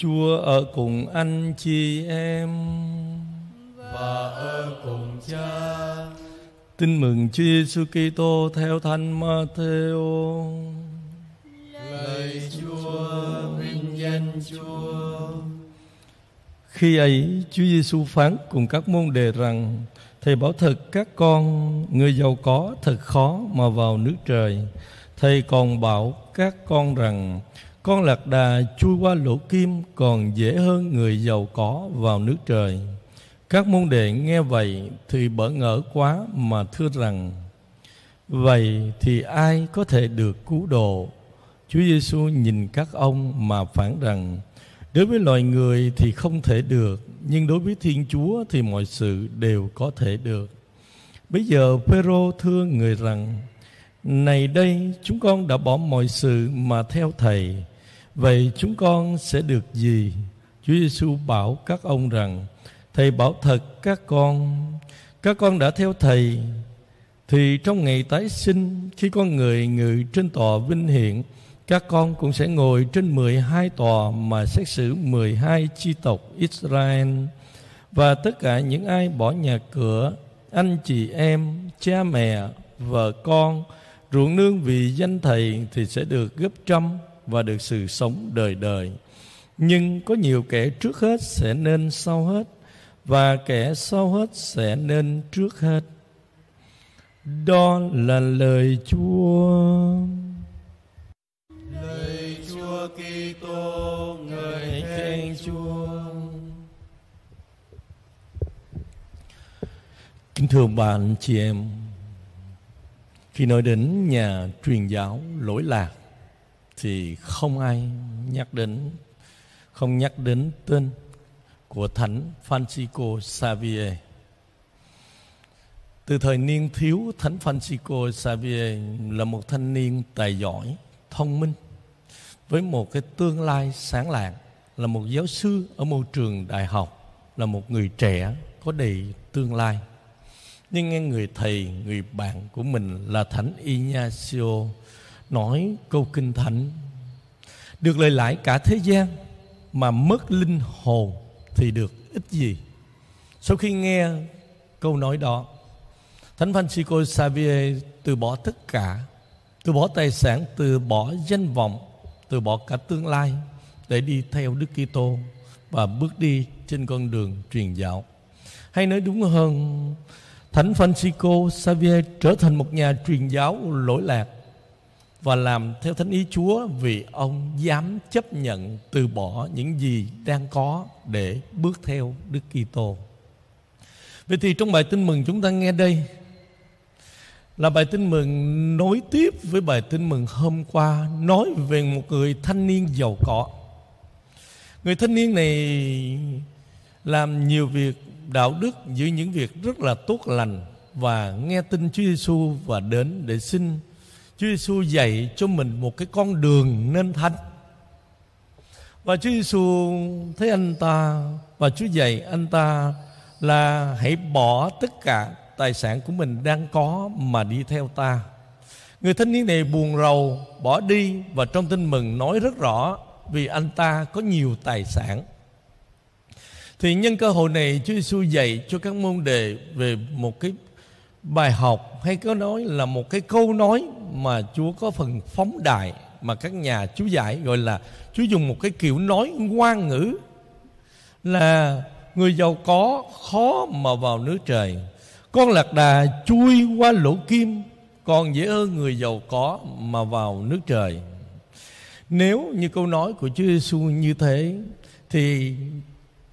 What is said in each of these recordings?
Chúa ở cùng anh chị em và ở cùng cha. Tin mừng Chúa Giêsu Kitô theo Thánh Matthew. Lời Chúa vinh danh Chúa. Khi ấy Chúa Giêsu phán cùng các môn đề rằng: Thầy bảo thật các con, người giàu có thật khó mà vào nước trời. Thầy còn bảo các con rằng: con lạc đà chui qua lỗ kim còn dễ hơn người giàu có vào nước trời. Các môn đệ nghe vậy thì bỡ ngỡ quá mà thưa rằng Vậy thì ai có thể được cứu độ? Chúa Giêsu nhìn các ông mà phản rằng Đối với loài người thì không thể được Nhưng đối với Thiên Chúa thì mọi sự đều có thể được Bây giờ Phêrô thưa người rằng này đây chúng con đã bỏ mọi sự mà theo Thầy Vậy chúng con sẽ được gì? Chúa Giêsu bảo các ông rằng Thầy bảo thật các con Các con đã theo Thầy Thì trong ngày tái sinh Khi con người ngự trên tòa vinh hiển Các con cũng sẽ ngồi trên 12 tòa Mà xét xử 12 chi tộc Israel Và tất cả những ai bỏ nhà cửa Anh chị em, cha mẹ, vợ con ruộng nương vì danh thầy thì sẽ được gấp trăm và được sự sống đời đời nhưng có nhiều kẻ trước hết sẽ nên sau hết và kẻ sau hết sẽ nên trước hết đó là lời chúa lời chúa kitô người khen chúa kính thưa bạn chị em khi nói đến nhà truyền giáo lỗi lạc thì không ai nhắc đến không nhắc đến tên của Thánh Francisco Xavier. Từ thời niên thiếu, Thánh Francisco Xavier là một thanh niên tài giỏi, thông minh với một cái tương lai sáng lạng là một giáo sư ở môi trường đại học là một người trẻ có đầy tương lai nhưng nghe người thầy người bạn của mình là thánh Ignacio nói câu kinh thánh được lời lãi cả thế gian mà mất linh hồn thì được ít gì sau khi nghe câu nói đó thánh Francisco Xavier từ bỏ tất cả từ bỏ tài sản từ bỏ danh vọng từ bỏ cả tương lai để đi theo Đức Kitô và bước đi trên con đường truyền giáo hay nói đúng hơn Thánh Francisco Xavier trở thành một nhà truyền giáo lỗi lạc và làm theo thánh ý Chúa vì ông dám chấp nhận từ bỏ những gì đang có để bước theo Đức Kitô. Vậy thì trong bài tin mừng chúng ta nghe đây là bài tin mừng nối tiếp với bài tin mừng hôm qua nói về một người thanh niên giàu có. Người thanh niên này làm nhiều việc đạo đức giữ những việc rất là tốt lành và nghe tin Chúa Giêsu và đến để xin Chúa Giêsu dạy cho mình một cái con đường nên thánh. Và Chúa Giêsu thấy anh ta và Chúa dạy anh ta là hãy bỏ tất cả tài sản của mình đang có mà đi theo ta. Người thanh niên này buồn rầu bỏ đi và trong tin mừng nói rất rõ vì anh ta có nhiều tài sản. Thì nhân cơ hội này Chúa Giêsu dạy cho các môn đề về một cái bài học hay có nói là một cái câu nói mà Chúa có phần phóng đại mà các nhà chú giải gọi là Chúa dùng một cái kiểu nói ngoan ngữ là người giàu có khó mà vào nước trời con lạc đà chui qua lỗ kim còn dễ hơn người giàu có mà vào nước trời nếu như câu nói của Chúa Giêsu như thế thì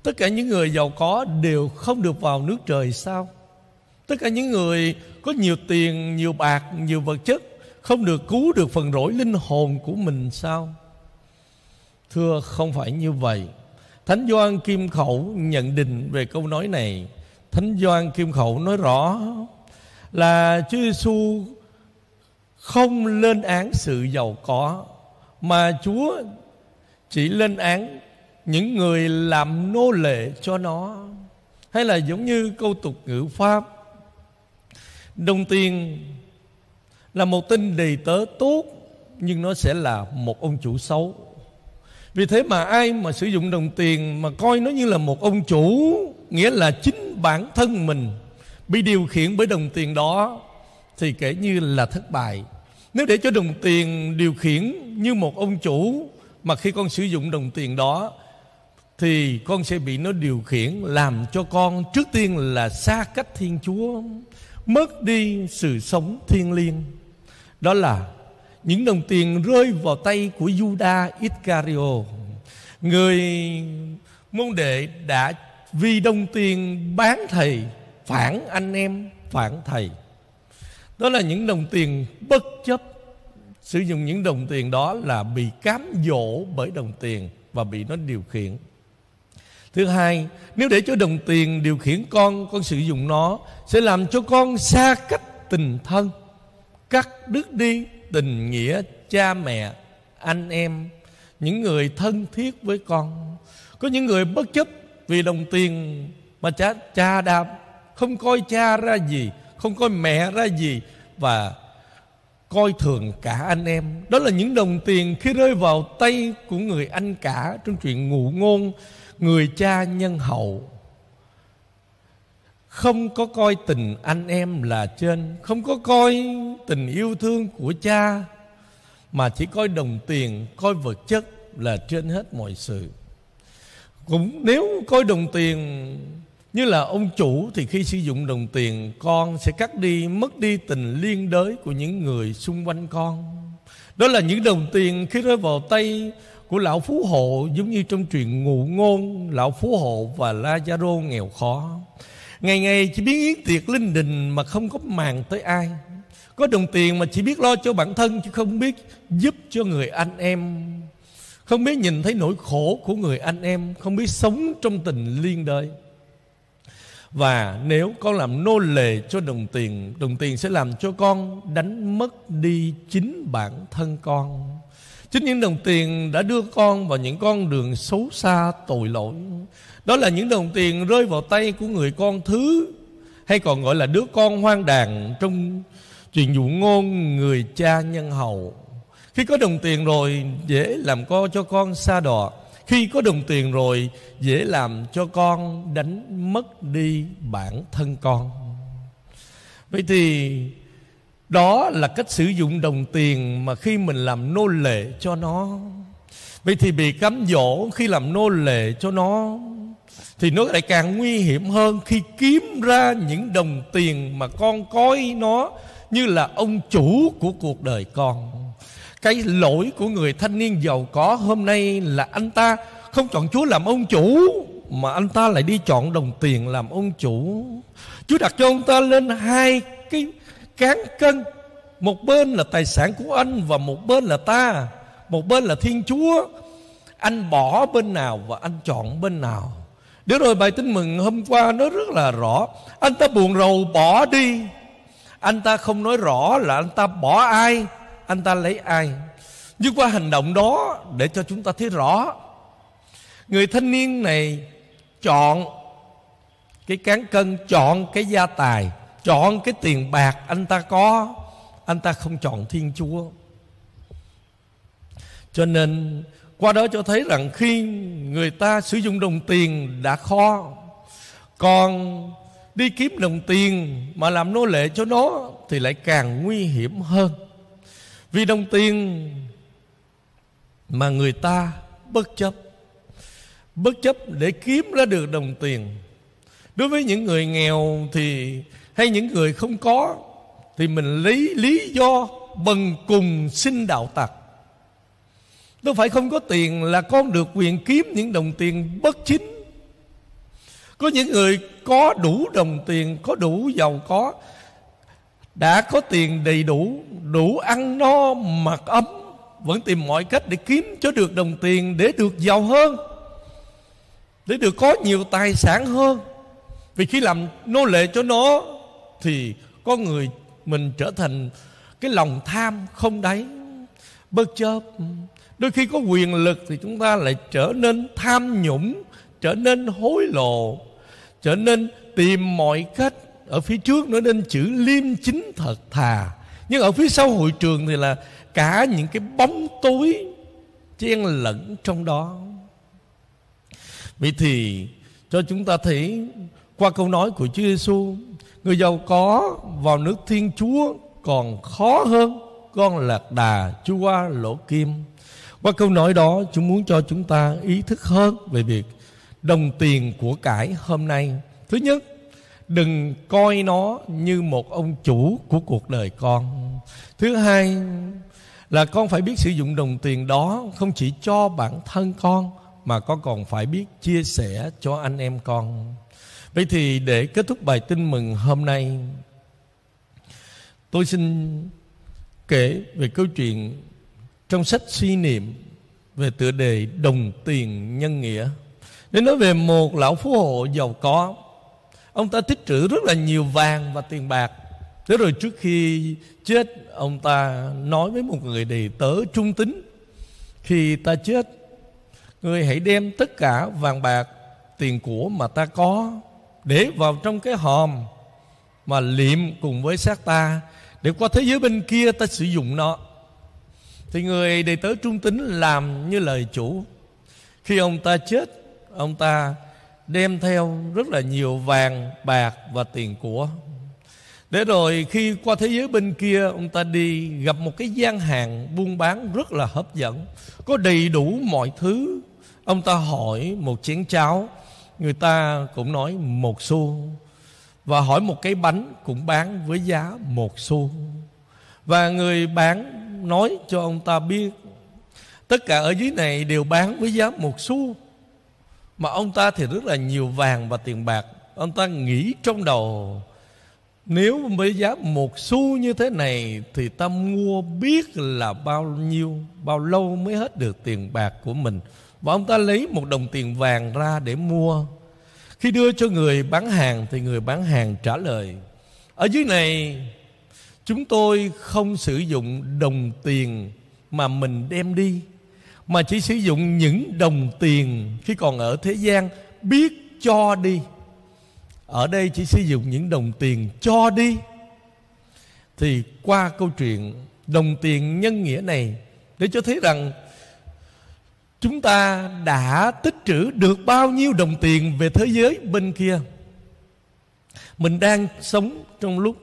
tất cả những người giàu có đều không được vào nước trời sao tất cả những người có nhiều tiền nhiều bạc nhiều vật chất không được cứu được phần rỗi linh hồn của mình sao thưa không phải như vậy thánh doan kim khẩu nhận định về câu nói này thánh doan kim khẩu nói rõ là chúa giêsu không lên án sự giàu có mà chúa chỉ lên án những người làm nô lệ cho nó hay là giống như câu tục ngữ pháp đồng tiền là một tên đầy tớ tốt nhưng nó sẽ là một ông chủ xấu vì thế mà ai mà sử dụng đồng tiền mà coi nó như là một ông chủ nghĩa là chính bản thân mình bị điều khiển bởi đồng tiền đó thì kể như là thất bại nếu để cho đồng tiền điều khiển như một ông chủ mà khi con sử dụng đồng tiền đó thì con sẽ bị nó điều khiển làm cho con trước tiên là xa cách thiên chúa mất đi sự sống thiên liêng đó là những đồng tiền rơi vào tay của Juda Iscario người môn đệ đã vì đồng tiền bán thầy phản anh em phản thầy đó là những đồng tiền bất chấp sử dụng những đồng tiền đó là bị cám dỗ bởi đồng tiền và bị nó điều khiển Thứ hai, nếu để cho đồng tiền điều khiển con, con sử dụng nó sẽ làm cho con xa cách tình thân, cắt đứt đi tình nghĩa cha mẹ, anh em, những người thân thiết với con. Có những người bất chấp vì đồng tiền mà cha cha đạp không coi cha ra gì, không coi mẹ ra gì và coi thường cả anh em đó là những đồng tiền khi rơi vào tay của người anh cả trong chuyện ngụ ngôn người cha nhân hậu không có coi tình anh em là trên không có coi tình yêu thương của cha mà chỉ coi đồng tiền coi vật chất là trên hết mọi sự cũng nếu coi đồng tiền như là ông chủ thì khi sử dụng đồng tiền con sẽ cắt đi mất đi tình liên đới của những người xung quanh con đó là những đồng tiền khi rơi vào tay của lão phú hộ giống như trong truyện ngụ ngôn lão phú hộ và lazaro nghèo khó ngày ngày chỉ biết yến tiệc linh đình mà không có màng tới ai có đồng tiền mà chỉ biết lo cho bản thân chứ không biết giúp cho người anh em không biết nhìn thấy nỗi khổ của người anh em không biết sống trong tình liên đới và nếu con làm nô lệ cho đồng tiền Đồng tiền sẽ làm cho con đánh mất đi chính bản thân con Chính những đồng tiền đã đưa con vào những con đường xấu xa tội lỗi Đó là những đồng tiền rơi vào tay của người con thứ Hay còn gọi là đứa con hoang đàn Trong chuyện dụ ngôn người cha nhân hậu Khi có đồng tiền rồi dễ làm co cho con xa đọa Khi có đồng tiền rồi dễ làm cho con đánh mất đi bản thân con Vậy thì đó là cách sử dụng đồng tiền mà khi mình làm nô lệ cho nó vậy thì bị cám dỗ khi làm nô lệ cho nó thì nó lại càng nguy hiểm hơn khi kiếm ra những đồng tiền mà con coi nó như là ông chủ của cuộc đời con cái lỗi của người thanh niên giàu có hôm nay là anh ta không chọn chúa làm ông chủ mà anh ta lại đi chọn đồng tiền làm ông chủ chúa đặt cho ông ta lên hai cái cán cân một bên là tài sản của anh và một bên là ta một bên là thiên chúa anh bỏ bên nào và anh chọn bên nào để rồi bài tin mừng hôm qua nó rất là rõ anh ta buồn rầu bỏ đi anh ta không nói rõ là anh ta bỏ ai anh ta lấy ai nhưng qua hành động đó để cho chúng ta thấy rõ người thanh niên này chọn cái cán cân chọn cái gia tài chọn cái tiền bạc anh ta có anh ta không chọn thiên chúa cho nên qua đó cho thấy rằng khi người ta sử dụng đồng tiền đã khó còn đi kiếm đồng tiền mà làm nô lệ cho nó thì lại càng nguy hiểm hơn vì đồng tiền mà người ta bất chấp bất chấp để kiếm ra được đồng tiền đối với những người nghèo thì hay những người không có thì mình lấy lý do bần cùng xin đạo tặc đâu phải không có tiền là con được quyền kiếm những đồng tiền bất chính có những người có đủ đồng tiền có đủ giàu có đã có tiền đầy đủ đủ ăn no mặc ấm vẫn tìm mọi cách để kiếm cho được đồng tiền để được giàu hơn để được có nhiều tài sản hơn vì khi làm nô lệ cho nó thì có người mình trở thành cái lòng tham không đáy bất chấp đôi khi có quyền lực thì chúng ta lại trở nên tham nhũng trở nên hối lộ trở nên tìm mọi cách ở phía trước nó nên chữ liêm chính thật thà nhưng ở phía sau hội trường thì là cả những cái bóng tối chen lẫn trong đó vậy thì cho chúng ta thấy qua câu nói của Chúa Giêsu Người giàu có vào nước Thiên Chúa còn khó hơn con lạc đà chúa qua lỗ kim. Qua câu nói đó, chúng muốn cho chúng ta ý thức hơn về việc đồng tiền của cải hôm nay. Thứ nhất, đừng coi nó như một ông chủ của cuộc đời con. Thứ hai, là con phải biết sử dụng đồng tiền đó không chỉ cho bản thân con mà con còn phải biết chia sẻ cho anh em con Vậy thì để kết thúc bài tin mừng hôm nay Tôi xin kể về câu chuyện Trong sách suy niệm về tựa đề Đồng tiền nhân nghĩa Để nói về một lão phú hộ giàu có Ông ta tích trữ rất là nhiều vàng và tiền bạc Thế rồi trước khi chết Ông ta nói với một người đầy tớ trung tính Khi ta chết Người hãy đem tất cả vàng bạc tiền của mà ta có để vào trong cái hòm mà liệm cùng với xác ta để qua thế giới bên kia ta sử dụng nó thì người đệ tử trung tín làm như lời chủ khi ông ta chết ông ta đem theo rất là nhiều vàng bạc và tiền của để rồi khi qua thế giới bên kia ông ta đi gặp một cái gian hàng buôn bán rất là hấp dẫn có đầy đủ mọi thứ ông ta hỏi một chén cháo người ta cũng nói một xu và hỏi một cái bánh cũng bán với giá một xu và người bán nói cho ông ta biết tất cả ở dưới này đều bán với giá một xu mà ông ta thì rất là nhiều vàng và tiền bạc ông ta nghĩ trong đầu nếu với giá một xu như thế này Thì ta mua biết là bao nhiêu Bao lâu mới hết được tiền bạc của mình Và ông ta lấy một đồng tiền vàng ra để mua Khi đưa cho người bán hàng Thì người bán hàng trả lời Ở dưới này Chúng tôi không sử dụng đồng tiền Mà mình đem đi Mà chỉ sử dụng những đồng tiền Khi còn ở thế gian Biết cho đi ở đây chỉ sử dụng những đồng tiền cho đi thì qua câu chuyện đồng tiền nhân nghĩa này để cho thấy rằng chúng ta đã tích trữ được bao nhiêu đồng tiền về thế giới bên kia mình đang sống trong lúc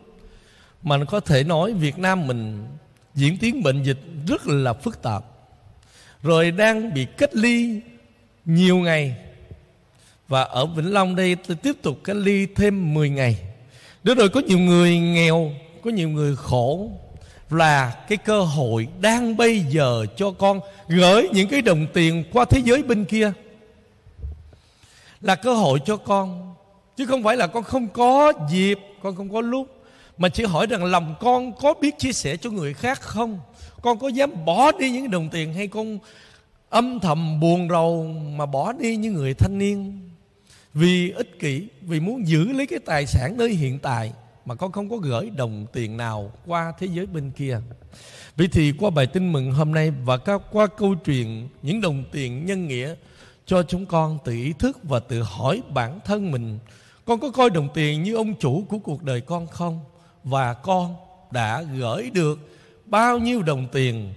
mà có thể nói Việt Nam mình diễn tiến bệnh dịch rất là phức tạp rồi đang bị cách ly nhiều ngày và ở Vĩnh Long đây tôi tiếp tục cách ly thêm 10 ngày Đến rồi có nhiều người nghèo Có nhiều người khổ Là cái cơ hội đang bây giờ cho con Gửi những cái đồng tiền qua thế giới bên kia Là cơ hội cho con Chứ không phải là con không có dịp Con không có lúc Mà chỉ hỏi rằng lòng con có biết chia sẻ cho người khác không Con có dám bỏ đi những đồng tiền hay con âm thầm buồn rầu mà bỏ đi những người thanh niên vì ích kỷ vì muốn giữ lấy cái tài sản nơi hiện tại mà con không có gửi đồng tiền nào qua thế giới bên kia vậy thì qua bài tin mừng hôm nay và qua câu chuyện những đồng tiền nhân nghĩa cho chúng con tự ý thức và tự hỏi bản thân mình con có coi đồng tiền như ông chủ của cuộc đời con không và con đã gửi được bao nhiêu đồng tiền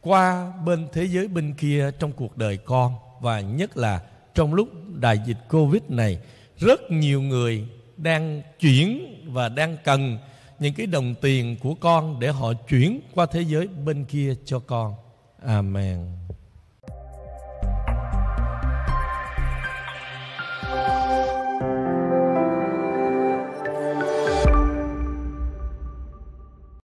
qua bên thế giới bên kia trong cuộc đời con và nhất là trong lúc đại dịch Covid này rất nhiều người đang chuyển và đang cần những cái đồng tiền của con để họ chuyển qua thế giới bên kia cho con. Amen.